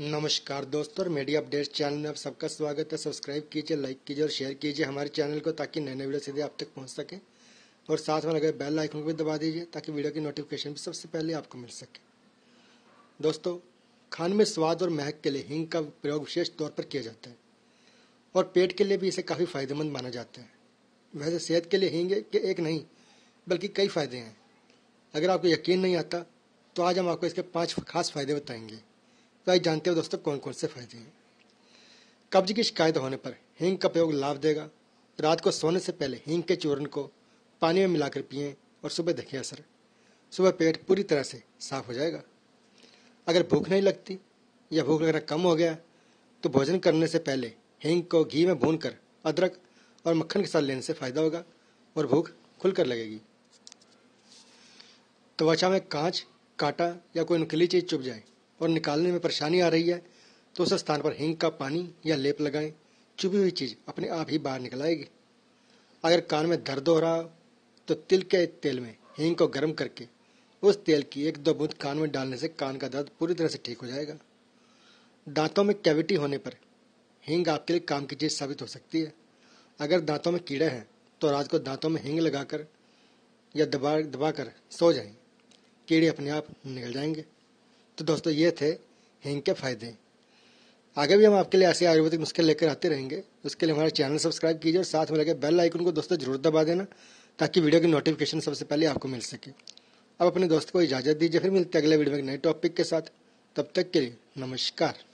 नमस्कार दोस्तों और मीडिया अपडेट्स चैनल में आप सबका स्वागत है सब्सक्राइब कीजिए लाइक कीजिए और शेयर कीजिए हमारे चैनल को ताकि नए नए वीडियो सीधे आप तक पहुंच सके और साथ में लगे बेल आइकन को भी दबा दीजिए ताकि वीडियो की नोटिफिकेशन भी सबसे पहले आपको मिल सके दोस्तों खान में स्वाद और महक के लिए हींग का प्रयोग विशेष तौर पर किया जाता है और पेट के लिए भी इसे काफ़ी फायदेमंद माना जाता है वैसे सेहत के लिए हींग के एक नहीं बल्कि कई फायदे हैं अगर आपको यकीन नहीं आता तो आज हम आपको इसके पाँच खास फायदे बताएंगे तो आइए जानते हो दोस्तों कौन कौन से फायदे हैं कब्ज की शिकायत होने पर हींग का प्रयोग लाभ देगा रात को सोने से पहले हींग के चूर्ण को पानी में मिलाकर पिए और सुबह देखें असर सुबह पेट पूरी तरह से साफ हो जाएगा अगर भूख नहीं लगती या भूख लगना कम हो गया तो भोजन करने से पहले हींग को घी में भून कर अदरक और मक्खन के साथ लेने से फायदा होगा और भूख खुलकर लगेगी त्वचा में कांच कांटा या कोई नकली चीज़ चुभ जाए और निकालने में परेशानी आ रही है तो उस स्थान पर हिंग का पानी या लेप लगाएं चुभी हुई चीज़ अपने आप ही बाहर निकल आएगी अगर कान में दर्द हो रहा तो तिल के तेल में हींग को गर्म करके उस तेल की एक दो बूंद कान में डालने से कान का दर्द पूरी तरह से ठीक हो जाएगा दांतों में कैविटी होने पर हींग आपके लिए काम की चीज़ साबित हो सकती है अगर दांतों में कीड़े हैं तो रात को दांतों में हींग लगाकर या दबा दबा कर सो जाएं कीड़े अपने आप निकल जाएंगे तो दोस्तों ये थे हींग के फायदे आगे भी हम आपके लिए ऐसे आयुर्वेदिक नुस्खे लेकर आते रहेंगे उसके लिए हमारा चैनल सब्सक्राइब कीजिए और साथ में लगे बेल आइकन को दोस्तों जरूर दबा देना ताकि वीडियो की नोटिफिकेशन सबसे पहले आपको मिल सके अब अपने दोस्त को इजाज़त दीजिए फिर मिलते अगले वीडियो में एक नए टॉपिक के साथ तब तक के लिए नमस्कार